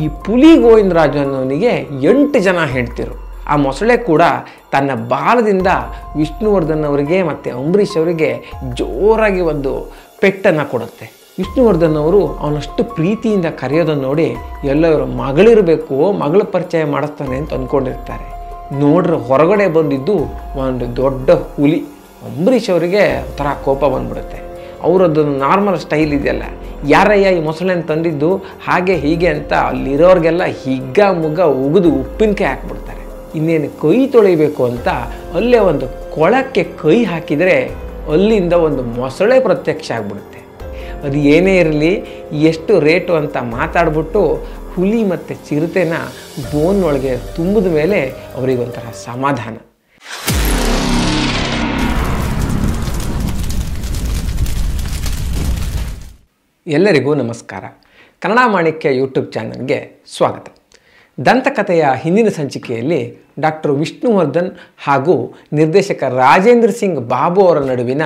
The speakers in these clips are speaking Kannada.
ಈ ಪುಲಿ ಗೋವಿಂದರಾಜು ಅನ್ನೋನಿಗೆ ಎಂಟು ಜನ ಹೆಂಡ್ತಿರು ಆ ಮೊಸಳೆ ಕೂಡ ತನ್ನ ಬಾಲದಿಂದ ವಿಷ್ಣುವರ್ಧನ್ ಅವರಿಗೆ ಮತ್ತು ಅಂಬರೀಷ್ ಅವರಿಗೆ ಜೋರಾಗಿ ಒಂದು ಪೆಟ್ಟನ್ನು ಕೊಡುತ್ತೆ ವಿಷ್ಣುವರ್ಧನ್ ಅವರು ಅವನಷ್ಟು ಪ್ರೀತಿಯಿಂದ ಕರೆಯೋದನ್ನು ನೋಡಿ ಎಲ್ಲರೂ ಮಗಳಿರಬೇಕು ಮಗಳ ಪರಿಚಯ ಮಾಡಿಸ್ತಾನೆ ಅಂತ ಅಂದ್ಕೊಂಡಿರ್ತಾರೆ ನೋಡ್ರೆ ಹೊರಗಡೆ ಬಂದಿದ್ದು ಒಂದು ದೊಡ್ಡ ಹುಲಿ ಅಂಬರೀಷ್ ಅವರಿಗೆ ಒಂಥರ ಕೋಪ ಬಂದ್ಬಿಡುತ್ತೆ ಅವರದ್ದು ನಾರ್ಮಲ್ ಸ್ಟೈಲ್ ಇದೆಯಲ್ಲ ಯಾರಯ್ಯ ಈ ಮೊಸಳೆನ ತಂದಿದ್ದು ಹಾಗೆ ಹೀಗೆ ಅಂತ ಅಲ್ಲಿರೋರಿಗೆಲ್ಲ ಹಿಗ್ಗ ಮುಗ್ಗ ಉಗಿದು ಉಪ್ಪಿನಕಾಯಿ ಹಾಕ್ಬಿಡ್ತಾರೆ ಇನ್ನೇನು ಕೈ ತೊಳಿಬೇಕು ಅಂತ ಅಲ್ಲೇ ಒಂದು ಕೊಳಕ್ಕೆ ಕೈ ಹಾಕಿದರೆ ಅಲ್ಲಿಂದ ಒಂದು ಮೊಸಳೆ ಪ್ರತ್ಯಕ್ಷ ಆಗಿಬಿಡುತ್ತೆ ಅದು ಏನೇ ಇರಲಿ ಎಷ್ಟು ರೇಟು ಅಂತ ಮಾತಾಡ್ಬಿಟ್ಟು ಹುಲಿ ಮತ್ತು ಚಿರತೆನ ಬೋನ್ ಒಳಗೆ ತುಂಬಿದ ಮೇಲೆ ಅವರಿಗೊಂಥರ ಸಮಾಧಾನ ಎಲ್ಲರಿಗೂ ನಮಸ್ಕಾರ ಕನ್ನಡ ಮಾಣಿಕ್ಯ ಯೂಟ್ಯೂಬ್ ಚಾನಲ್ಗೆ ಸ್ವಾಗತ ದಂತಕಥೆಯ ಹಿಂದಿನ ಸಂಚಿಕೆಯಲ್ಲಿ ಡಾಕ್ಟರ್ ವಿಷ್ಣುವರ್ಧನ್ ಹಾಗೂ ನಿರ್ದೇಶಕ ರಾಜೇಂದ್ರ ಸಿಂಗ್ ಬಾಬು ಅವರ ನಡುವಿನ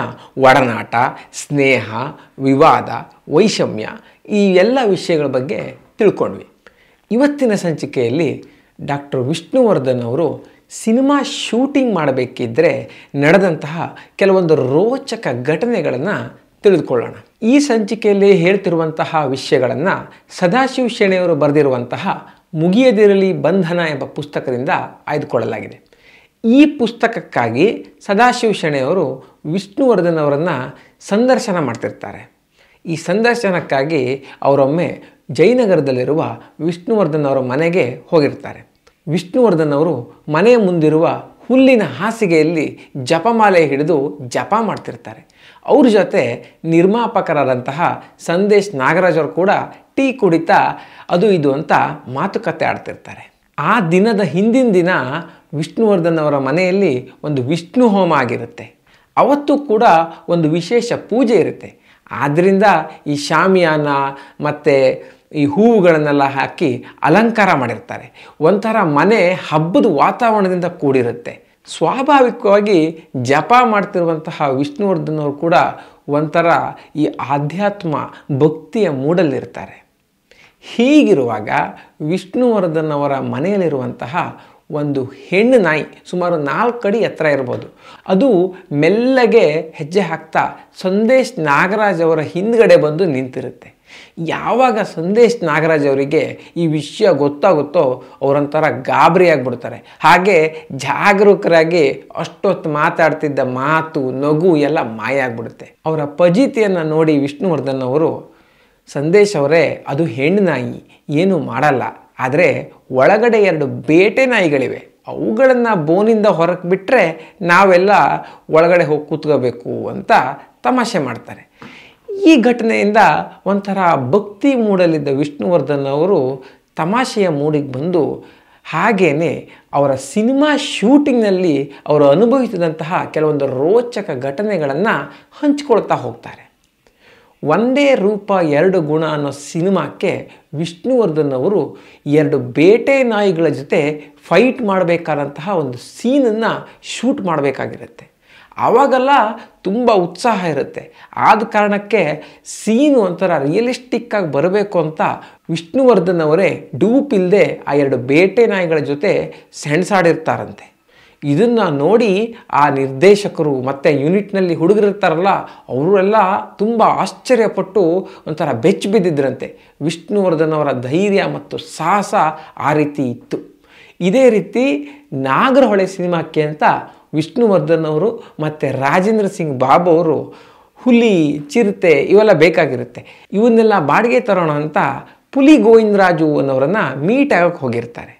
ಒಡನಾಟ ಸ್ನೇಹ ವಿವಾದ ವೈಷಮ್ಯ ಈ ಎಲ್ಲ ವಿಷಯಗಳ ಬಗ್ಗೆ ತಿಳ್ಕೊಂಡ್ವಿ ಇವತ್ತಿನ ಸಂಚಿಕೆಯಲ್ಲಿ ಡಾಕ್ಟರ್ ವಿಷ್ಣುವರ್ಧನ್ ಅವರು ಸಿನಿಮಾ ಶೂಟಿಂಗ್ ಮಾಡಬೇಕಿದ್ದರೆ ನಡೆದಂತಹ ಕೆಲವೊಂದು ರೋಚಕ ಘಟನೆಗಳನ್ನು ತಿಳಿದುಕೊಳ್ಳೋಣ ಈ ಸಂಚಿಕೆಯಲ್ಲಿ ಹೇಳ್ತಿರುವಂತಹ ವಿಷಯಗಳನ್ನು ಸದಾಶಿವ ಶೆಣೆಯವರು ಬರೆದಿರುವಂತಹ ಮುಗಿಯದಿರಲಿ ಬಂಧನ ಎಂಬ ಪುಸ್ತಕದಿಂದ ಆಯ್ದುಕೊಳ್ಳಲಾಗಿದೆ ಈ ಪುಸ್ತಕಕ್ಕಾಗಿ ಸದಾಶಿವ ಶೆಣೆಯವರು ವಿಷ್ಣುವರ್ಧನ್ ಅವರನ್ನು ಸಂದರ್ಶನ ಮಾಡ್ತಿರ್ತಾರೆ ಈ ಸಂದರ್ಶನಕ್ಕಾಗಿ ಅವರೊಮ್ಮೆ ಜಯನಗರದಲ್ಲಿರುವ ವಿಷ್ಣುವರ್ಧನ್ ಅವರ ಮನೆಗೆ ಹೋಗಿರ್ತಾರೆ ವಿಷ್ಣುವರ್ಧನ್ ಅವರು ಮನೆಯ ಮುಂದಿರುವ ಹುಲ್ಲಿನ ಹಾಸಿಗೆಯಲ್ಲಿ ಜಪಮಾಲೆ ಹಿಡಿದು ಜಪ ಮಾಡ್ತಿರ್ತಾರೆ ಅವ್ರ ಜೊತೆ ನಿರ್ಮಾಪಕರಾದಂತಹ ಸಂದೇಶ್ ನಾಗರಾಜ್ ಅವರು ಕೂಡ ಟೀ ಕುಡಿತಾ ಅದು ಇದು ಅಂತ ಮಾತುಕತೆ ಆಡ್ತಿರ್ತಾರೆ ಆ ದಿನದ ಹಿಂದಿನ ದಿನ ವಿಷ್ಣುವರ್ಧನ್ ಅವರ ಮನೆಯಲ್ಲಿ ಒಂದು ವಿಷ್ಣು ಹೋಮ ಆಗಿರುತ್ತೆ ಅವತ್ತು ಕೂಡ ಒಂದು ವಿಶೇಷ ಪೂಜೆ ಇರುತ್ತೆ ಆದ್ದರಿಂದ ಈ ಶಾಮಿಯಾನ ಮತ್ತು ಈ ಹೂವುಗಳನ್ನೆಲ್ಲ ಹಾಕಿ ಅಲಂಕಾರ ಮಾಡಿರ್ತಾರೆ ಒಂಥರ ಮನೆ ಹಬ್ಬದ ವಾತಾವರಣದಿಂದ ಕೂಡಿರುತ್ತೆ ಸ್ವಾಭಾವಿಕವಾಗಿ ಜಪ ಮಾಡ್ತಿರುವಂತಹ ವಿಷ್ಣುವರ್ಧನ್ ಅವರು ಕೂಡ ಒಂಥರ ಈ ಆಧ್ಯಾತ್ಮ ಭಕ್ತಿಯ ಮೂಡಲ್ಲಿರ್ತಾರೆ ಹೀಗಿರುವಾಗ ವಿಷ್ಣುವರ್ಧನ್ ಅವರ ಮನೆಯಲ್ಲಿರುವಂತಹ ಒಂದು ಹೆಣ್ಣು ನಾಯಿ ಸುಮಾರು ನಾಲ್ಕು ಅಡಿ ಎತ್ತರ ಇರ್ಬೋದು ಅದು ಮೆಲ್ಲಗೆ ಹೆಜ್ಜೆ ಹಾಕ್ತಾ ಸಂದೇಶ್ ನಾಗರಾಜ್ ಅವರ ಹಿಂದ್ಗಡೆ ಬಂದು ನಿಂತಿರುತ್ತೆ ಯಾವಾಗ ಸಂದೇಶ್ ನಾಗರಾಜ್ ಅವರಿಗೆ ಈ ವಿಷಯ ಗೊತ್ತಾಗುತ್ತೋ ಅವರೊಂಥರ ಗಾಬರಿಯಾಗಿಬಿಡ್ತಾರೆ ಹಾಗೆ ಜಾಗರೂಕರಾಗಿ ಅಷ್ಟೊತ್ತು ಮಾತಾಡ್ತಿದ್ದ ಮಾತು ನಗು ಎಲ್ಲ ಮಾಯ ಆಗ್ಬಿಡುತ್ತೆ ಅವರ ಪಜೀತಿಯನ್ನು ನೋಡಿ ವಿಷ್ಣುವರ್ಧನ್ ಅವರು ಸಂದೇಶ್ ಅವರೇ ಅದು ಹೆಣ್ಣು ನಾಯಿ ಏನು ಮಾಡಲ್ಲ ಆದರೆ ಒಳಗಡೆ ಎರಡು ಬೇಟೆ ನಾಯಿಗಳಿವೆ ಅವುಗಳನ್ನು ಬೋನಿಂದ ಹೊರಕ್ಕೆ ಬಿಟ್ಟರೆ ನಾವೆಲ್ಲ ಒಳಗಡೆ ಹೋಗಿ ಕೂತ್ಕೋಬೇಕು ಅಂತ ತಮಾಷೆ ಮಾಡ್ತಾರೆ ಈ ಘಟನೆಯಿಂದ ಒಂಥರ ಭಕ್ತಿ ಮೂಡಲಿದ್ದ ವಿಷ್ಣುವರ್ಧನ್ ಅವರು ತಮಾಷೆಯ ಮೂಡಿಗೆ ಬಂದು ಹಾಗೇ ಅವರ ಸಿನಿಮಾ ಶೂಟಿಂಗ್ನಲ್ಲಿ ಅವರು ಅನುಭವಿಸಿದಂತಹ ಕೆಲವೊಂದು ರೋಚಕ ಘಟನೆಗಳನ್ನು ಹಂಚಿಕೊಳ್ತಾ ಹೋಗ್ತಾರೆ ಒಂದೇ ರೂಪ ಎರಡು ಗುಣ ಅನ್ನೋ ಸಿನಿಮಾಕ್ಕೆ ವಿಷ್ಣುವರ್ಧನ್ ಅವರು ಎರಡು ಬೇಟೆ ನಾಯಿಗಳ ಜೊತೆ ಫೈಟ್ ಮಾಡಬೇಕಾದಂತಹ ಒಂದು ಸೀನನ್ನು ಶೂಟ್ ಮಾಡಬೇಕಾಗಿರುತ್ತೆ ಆವಾಗೆಲ್ಲ ತುಂಬ ಉತ್ಸಾಹ ಇರುತ್ತೆ ಆದ ಕಾರಣಕ್ಕೆ ಸೀನು ಒಂಥರ ರಿಯಲಿಸ್ಟಿಕ್ ಆಗಿ ಬರಬೇಕು ಅಂತ ವಿಷ್ಣುವರ್ಧನ್ ಅವರೇ ಡೂಪ್ ಇಲ್ಲದೆ ಆ ಎರಡು ಬೇಟೆ ನಾಯಿಗಳ ಜೊತೆ ಸೆಣಸಾಡಿರ್ತಾರಂತೆ ಇದನ್ನು ನೋಡಿ ಆ ನಿರ್ದೇಶಕರು ಮತ್ತು ಯೂನಿಟ್ನಲ್ಲಿ ಹುಡುಗರಿರ್ತಾರಲ್ಲ ಅವರೆಲ್ಲ ತುಂಬ ಆಶ್ಚರ್ಯಪಟ್ಟು ಒಂಥರ ಬೆಚ್ಚು ಬಿದ್ದಿದ್ರಂತೆ ವಿಷ್ಣುವರ್ಧನ್ ಅವರ ಧೈರ್ಯ ಮತ್ತು ಸಾಹಸ ಆ ರೀತಿ ಇತ್ತು ಇದೇ ರೀತಿ ನಾಗರಹೊಳೆ ಸಿನಿಮಾಕ್ಕೆ ಅಂತ ವಿಷ್ಣುವರ್ಧನ್ ಅವರು ಮತ್ತು ರಾಜೇಂದ್ರ ಸಿಂಗ್ ಬಾಬು ಅವರು ಹುಲಿ ಚಿರತೆ ಇವೆಲ್ಲ ಬೇಕಾಗಿರುತ್ತೆ ಇವನ್ನೆಲ್ಲ ಬಾಡಿಗೆ ತರೋಣ ಅಂತ ಪುಲಿ ಗೋವಿಂದರಾಜು ಅನ್ನೋರನ್ನು ಮೀಟ್ ಆಗೋಕ್ಕೆ ಹೋಗಿರ್ತಾರೆ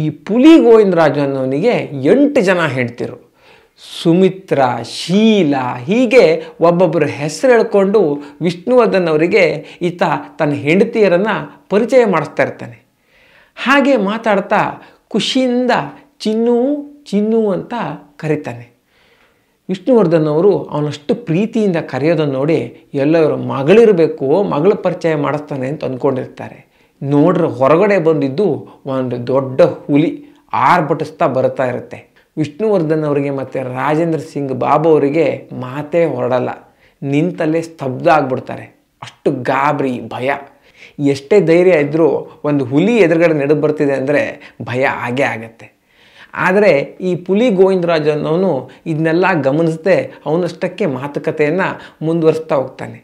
ಈ ಪುಲಿ ಗೋವಿಂದರಾಜು ಅನ್ನೋನಿಗೆ ಎಂಟು ಜನ ಹೆಂಡ್ತಿರು ಸುಮಿತ್ರ ಶೀಲಾ ಹೀಗೆ ಒಬ್ಬೊಬ್ಬರು ಹೆಸರು ಹೇಳ್ಕೊಂಡು ವಿಷ್ಣುವರ್ಧನ್ ಅವರಿಗೆ ಈತ ತನ್ನ ಹೆಂಡತಿಯರನ್ನು ಪರಿಚಯ ಮಾಡಿಸ್ತಾ ಇರ್ತಾನೆ ಹಾಗೆ ಮಾತಾಡ್ತಾ ಖುಷಿಯಿಂದ ಚಿನ್ನು ಚಿನ್ನು ಅಂತ ಕರೀತಾನೆ ವಿಷ್ಣುವರ್ಧನ್ ಅವರು ಅವನಷ್ಟು ಪ್ರೀತಿಯಿಂದ ಕರೆಯೋದನ್ನು ನೋಡಿ ಎಲ್ಲರೂ ಮಗಳಿರಬೇಕು ಮಗಳ ಪರಿಚಯ ಮಾಡಿಸ್ತಾನೆ ಅಂತ ಅಂದ್ಕೊಂಡಿರ್ತಾರೆ ನೋಡ್ರೆ ಹೊರಗಡೆ ಬಂದಿದ್ದು ಒಂದು ದೊಡ್ಡ ಹುಲಿ ಆರ್ಭಟಿಸ್ತಾ ಬರ್ತಾ ಇರುತ್ತೆ ವಿಷ್ಣುವರ್ಧನ್ ಅವರಿಗೆ ಮತ್ತು ರಾಜೇಂದ್ರ ಸಿಂಗ್ ಬಾಬು ಅವರಿಗೆ ಮಾತೇ ಹೊರಡಲ್ಲ ನಿಂತಲ್ಲೇ ಸ್ತಬ್ಧ ಆಗ್ಬಿಡ್ತಾರೆ ಅಷ್ಟು ಗಾಬರಿ ಭಯ ಎಷ್ಟೇ ಧೈರ್ಯ ಇದ್ದರೂ ಒಂದು ಹುಲಿ ಎದುರುಗಡೆ ನಡೆದು ಬರ್ತಿದೆ ಅಂದರೆ ಭಯ ಆಗೇ ಆಗತ್ತೆ ಆದರೆ ಈ ಪುಲಿ ಗೋವಿಂದರಾಜ್ ಅನ್ನೋನು ಇದನ್ನೆಲ್ಲ ಗಮನಿಸದೆ ಅವನಷ್ಟಕ್ಕೆ ಮಾತುಕತೆಯನ್ನು ಮುಂದುವರಿಸ್ತಾ ಹೋಗ್ತಾನೆ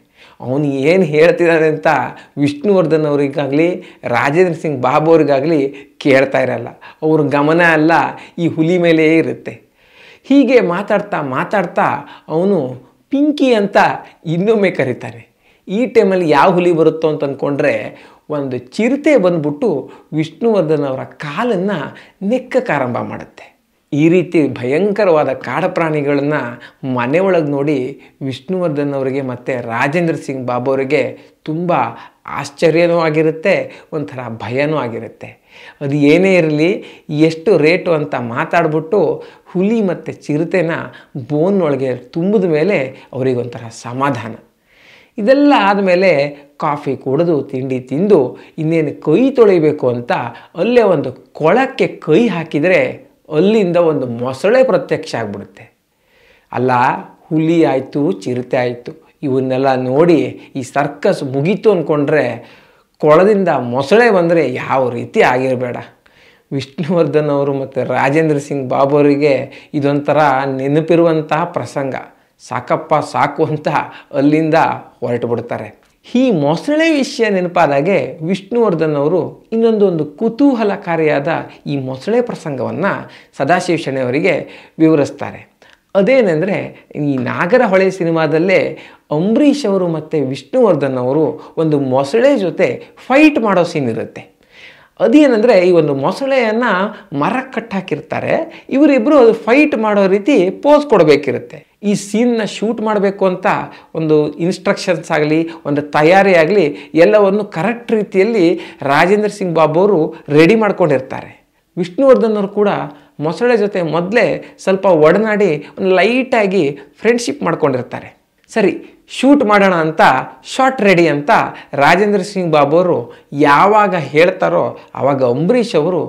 ಅವನು ಏನು ಹೇಳ್ತಿದ್ದಾನೆ ಅಂತ ವಿಷ್ಣುವರ್ಧನ್ ಅವರಿಗಾಗಲಿ ರಾಜೇಂದ್ರ ಸಿಂಗ್ ಬಾಬು ಅವರಿಗಾಗಲಿ ಕೇಳ್ತಾ ಇರಲ್ಲ ಅವ್ರ ಗಮನ ಅಲ್ಲ ಈ ಹುಲಿ ಮೇಲೆಯೇ ಇರುತ್ತೆ ಹೀಗೆ ಮಾತಾಡ್ತಾ ಮಾತಾಡ್ತಾ ಅವನು ಪಿಂಕಿ ಅಂತ ಇನ್ನೊಮ್ಮೆ ಕರೀತಾನೆ ಈ ಟೈಮಲ್ಲಿ ಯಾವ ಹುಲಿ ಬರುತ್ತೋ ಅಂತ ಅಂದ್ಕೊಂಡ್ರೆ ಒಂದು ಚಿರತೆ ಬಂದ್ಬಿಟ್ಟು ವಿಷ್ಣುವರ್ಧನ್ ಅವರ ಕಾಲನ್ನು ಆರಂಭ ಮಾಡುತ್ತೆ ಈ ರೀತಿ ಭಯಂಕರವಾದ ಕಾಡ ಪ್ರಾಣಿಗಳನ್ನು ಮನೆ ಒಳಗೆ ನೋಡಿ ವಿಷ್ಣುವರ್ಧನ್ ಅವರಿಗೆ ಮತ್ತು ರಾಜೇಂದ್ರ ಸಿಂಗ್ ಬಾಬು ಅವರಿಗೆ ತುಂಬ ಆಶ್ಚರ್ಯನೂ ಆಗಿರುತ್ತೆ ಒಂಥರ ಭಯನೂ ಆಗಿರುತ್ತೆ ಅದು ಏನೇ ಇರಲಿ ಎಷ್ಟು ರೇಟು ಅಂತ ಮಾತಾಡ್ಬಿಟ್ಟು ಹುಲಿ ಮತ್ತು ಚಿರತೆನ ಬೋನ್ ಒಳಗೆ ತುಂಬಿದ ಮೇಲೆ ಅವರಿಗೊಂಥರ ಸಮಾಧಾನ ಇದೆಲ್ಲ ಆದಮೇಲೆ ಕಾಫಿ ಕುಡಿದು ತಿಂಡಿ ತಿಂದು ಇನ್ನೇನು ಕೈ ತೊಳಿಬೇಕು ಅಂತ ಅಲ್ಲೇ ಒಂದು ಕೊಳಕ್ಕೆ ಕೈ ಹಾಕಿದರೆ ಅಲ್ಲಿಂದ ಒಂದು ಮೊಸಳೆ ಪ್ರತ್ಯಕ್ಷ ಆಗಿಬಿಡುತ್ತೆ ಅಲ್ಲ ಹುಲಿ ಆಯಿತು ಚಿರತೆ ಆಯಿತು ಇವನ್ನೆಲ್ಲ ನೋಡಿ ಈ ಸರ್ಕಸ್ ಮುಗೀತು ಅಂದ್ಕೊಂಡ್ರೆ ಕೊಳದಿಂದ ಮೊಸಳೆ ಬಂದರೆ ಯಾವ ರೀತಿ ಆಗಿರಬೇಡ ವಿಷ್ಣುವರ್ಧನ್ ಅವರು ಮತ್ತು ರಾಜೇಂದ್ರ ಸಿಂಗ್ ಬಾಬು ಅವರಿಗೆ ಇದೊಂಥರ ನೆನಪಿರುವಂತಹ ಪ್ರಸಂಗ ಸಾಕಪ್ಪ ಸಾಕು ಅಂತ ಅಲ್ಲಿಂದ ಹೊರಟು ಬಿಡ್ತಾರೆ ಈ ಮೊಸಳೆ ವಿಷಯ ನೆನಪಾದಾಗೆ ವಿಷ್ಣುವರ್ಧನ್ ಅವರು ಇನ್ನೊಂದು ಒಂದು ಕುತೂಹಲಕಾರಿಯಾದ ಈ ಮೊಸಳೆ ಪ್ರಸಂಗವನ್ನು ಸದಾಶಿವ ಅವರಿಗೆ ವಿವರಿಸ್ತಾರೆ ಅದೇನೆಂದರೆ ಈ ನಾಗರಹೊಳೆ ಸಿನಿಮಾದಲ್ಲೇ ಅಂಬರೀಷ್ ಅವರು ಮತ್ತು ವಿಷ್ಣುವರ್ಧನ್ ಅವರು ಒಂದು ಮೊಸಳೆ ಜೊತೆ ಫೈಟ್ ಮಾಡೋ ಸೀನ್ ಇರುತ್ತೆ ಅದೇನೆಂದರೆ ಈ ಒಂದು ಮೊಸಳೆಯನ್ನು ಮರ ಕಟ್ಟಾಕಿರ್ತಾರೆ ಇವರಿಬ್ಬರು ಅದು ಫೈಟ್ ಮಾಡೋ ರೀತಿ ಪೋಸ್ ಕೊಡಬೇಕಿರುತ್ತೆ ಈ ಸೀನ್ನ ಶೂಟ್ ಮಾಡಬೇಕು ಅಂತ ಒಂದು ಇನ್ಸ್ಟ್ರಕ್ಷನ್ಸ್ ಆಗಲಿ ಒಂದು ತಯಾರಿ ಆಗಲಿ ಎಲ್ಲವನ್ನು ಕರೆಕ್ಟ್ ರೀತಿಯಲ್ಲಿ ರಾಜೇಂದ್ರ ಸಿಂಗ್ ಬಾಬು ಅವರು ರೆಡಿ ಮಾಡ್ಕೊಂಡಿರ್ತಾರೆ ವಿಷ್ಣುವರ್ಧನ್ ಅವರು ಕೂಡ ಮೊಸಳೆ ಜೊತೆ ಮೊದಲೇ ಸ್ವಲ್ಪ ಒಡನಾಡಿ ಒಂದು ಲೈಟಾಗಿ ಫ್ರೆಂಡ್ಶಿಪ್ ಮಾಡ್ಕೊಂಡಿರ್ತಾರೆ ಸರಿ ಶೂಟ್ ಮಾಡೋಣ ಅಂತ ಶಾರ್ಟ್ ರೆಡಿ ಅಂತ ರಾಜೇಂದ್ರ ಸಿಂಗ್ ಬಾಬು ಅವರು ಯಾವಾಗ ಹೇಳ್ತಾರೋ ಆವಾಗ ಅಂಬರೀಷ್ ಅವರು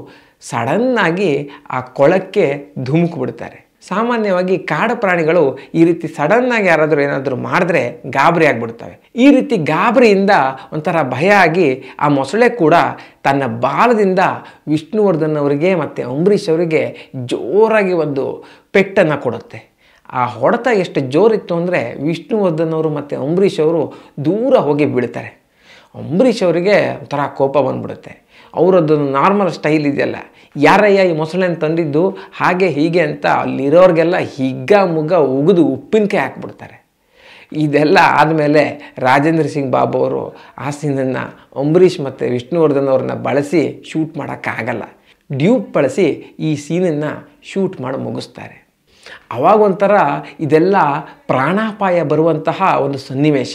ಸಡನ್ನಾಗಿ ಆ ಕೊಳಕ್ಕೆ ಧುಮುಕ್ಬಿಡ್ತಾರೆ ಸಾಮಾನ್ಯವಾಗಿ ಕಾಡು ಪ್ರಾಣಿಗಳು ಈ ರೀತಿ ಸಡನ್ನಾಗಿ ಯಾರಾದರೂ ಏನಾದರೂ ಮಾಡಿದ್ರೆ ಗಾಬರಿ ಆಗಿಬಿಡ್ತವೆ ಈ ರೀತಿ ಗಾಬರಿಯಿಂದ ಒಂಥರ ಭಯ ಆಗಿ ಆ ಮೊಸಳೆ ಕೂಡ ತನ್ನ ಬಾಲದಿಂದ ವಿಷ್ಣುವರ್ಧನ್ ಅವರಿಗೆ ಮತ್ತು ಅಂಬರೀಷ್ ಅವರಿಗೆ ಜೋರಾಗಿ ಒಂದು ಪೆಟ್ಟನ್ನು ಕೊಡುತ್ತೆ ಆ ಹೊಡೆತ ಎಷ್ಟು ಜೋರಿತ್ತು ಅಂದರೆ ವಿಷ್ಣುವರ್ಧನ್ ಅವರು ಮತ್ತು ಅಂಬರೀಷ್ ಅವರು ದೂರ ಹೋಗಿ ಬೀಳ್ತಾರೆ ಅಂಬರೀಷ್ ಅವರಿಗೆ ಒಂಥರ ಕೋಪ ಬಂದ್ಬಿಡುತ್ತೆ ಅವರದ್ದೊಂದು ನಾರ್ಮಲ್ ಸ್ಟೈಲ್ ಇದೆಯಲ್ಲ ಯಾರಯ್ಯ ಈ ಮೊಸಳೆನ ತಂದಿದ್ದು ಹಾಗೆ ಹೀಗೆ ಅಂತ ಅಲ್ಲಿರೋರಿಗೆಲ್ಲ ಹಿಗ್ಗ ಮುಗ್ಗ ಉಗಿದು ಉಪ್ಪಿನಕಾಯಿ ಹಾಕ್ಬಿಡ್ತಾರೆ ಇದೆಲ್ಲ ಆದಮೇಲೆ ರಾಜೇಂದ್ರ ಸಿಂಗ್ ಬಾಬು ಅವರು ಆ ಸೀನನ್ನು ಅಂಬರೀಷ್ ಮತ್ತು ವಿಷ್ಣುವರ್ಧನ್ ಅವ್ರನ್ನ ಬಳಸಿ ಶೂಟ್ ಮಾಡೋಕ್ಕಾಗಲ್ಲ ಡ್ಯೂಪ್ ಬಳಸಿ ಈ ಸೀನನ್ನು ಶೂಟ್ ಮಾಡಿ ಮುಗಿಸ್ತಾರೆ ಆವಾಗ ಒಂಥರ ಇದೆಲ್ಲ ಪ್ರಾಣಾಪಾಯ ಬರುವಂತಹ ಒಂದು ಸನ್ನಿವೇಶ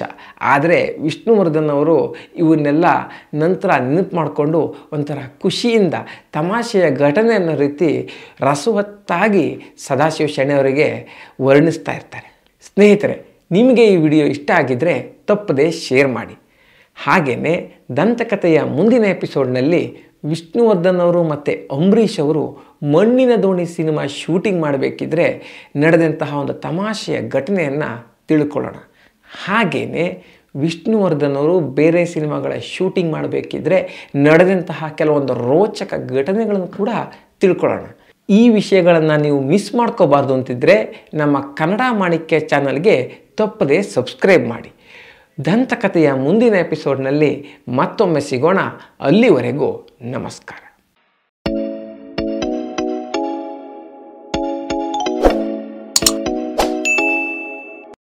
ಆದರೆ ವಿಷ್ಣುವರ್ಧನ್ ಅವರು ಇವನ್ನೆಲ್ಲ ನಂತರ ನೆನಪು ಮಾಡಿಕೊಂಡು ಒಂಥರ ಖುಷಿಯಿಂದ ತಮಾಷೆಯ ಘಟನೆ ಅನ್ನೋ ರೀತಿ ರಸವತ್ತಾಗಿ ಸದಾಶಿವ ಶೆಣೆಯವರಿಗೆ ವರ್ಣಿಸ್ತಾ ಇರ್ತಾರೆ ಸ್ನೇಹಿತರೆ ನಿಮಗೆ ಈ ವಿಡಿಯೋ ಇಷ್ಟ ಆಗಿದ್ದರೆ ತಪ್ಪದೆ ಶೇರ್ ಮಾಡಿ ಹಾಗೆಯೇ ದಂತಕಥೆಯ ಮುಂದಿನ ಎಪಿಸೋಡ್ನಲ್ಲಿ ವಿಷ್ಣುವರ್ಧನ್ ಅವರು ಮತ್ತು ಅಂಬರೀಷ್ ಅವರು ಮಣ್ಣಿನ ದೋಣಿ ಸಿನಿಮಾ ಶೂಟಿಂಗ್ ಮಾಡಬೇಕಿದ್ರೆ ನಡೆದಂತಹ ಒಂದು ತಮಾಷೆಯ ಘಟನೆಯನ್ನು ತಿಳ್ಕೊಳ್ಳೋಣ ಹಾಗೆಯೇ ವಿಷ್ಣುವರ್ಧನ್ ಅವರು ಬೇರೆ ಸಿನಿಮಾಗಳ ಶೂಟಿಂಗ್ ಮಾಡಬೇಕಿದ್ರೆ ನಡೆದಂತಹ ಕೆಲವೊಂದು ರೋಚಕ ಘಟನೆಗಳನ್ನು ಕೂಡ ತಿಳ್ಕೊಳ್ಳೋಣ ಈ ವಿಷಯಗಳನ್ನು ನೀವು ಮಿಸ್ ಮಾಡ್ಕೋಬಾರ್ದು ಅಂತಿದ್ದರೆ ನಮ್ಮ ಕನ್ನಡ ಮಾಣಿಕ್ಯ ಚಾನಲ್ಗೆ ತಪ್ಪದೇ ಸಬ್ಸ್ಕ್ರೈಬ್ ಮಾಡಿ ದಂತಕಥೆಯ ಮುಂದಿನ ಎಪಿಸೋಡ್ನಲ್ಲಿ ಮತ್ತೊಮ್ಮೆ ಸಿಗೋಣ ಅಲ್ಲಿವರೆಗೂ नमस्कार